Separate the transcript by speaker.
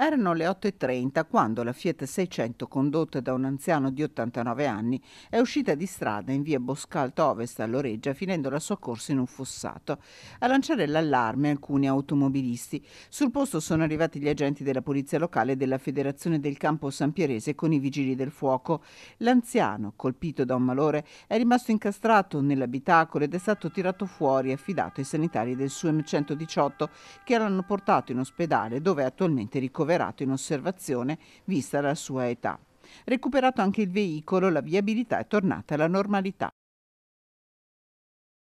Speaker 1: Erano le 8.30 quando la Fiat 600 condotta da un anziano di 89 anni è uscita di strada in via Boscalto Ovest a Loreggia finendo la sua corsa in un fossato. A lanciare l'allarme alcuni automobilisti. Sul posto sono arrivati gli agenti della polizia locale e della Federazione del Campo San Pierese con i vigili del fuoco. L'anziano, colpito da un malore, è rimasto incastrato nell'abitacolo ed è stato tirato fuori e affidato ai sanitari del suo M118 che l'hanno portato in ospedale dove è attualmente ricoverato ricoverato in osservazione vista la sua età. Recuperato anche il veicolo, la viabilità è tornata alla normalità.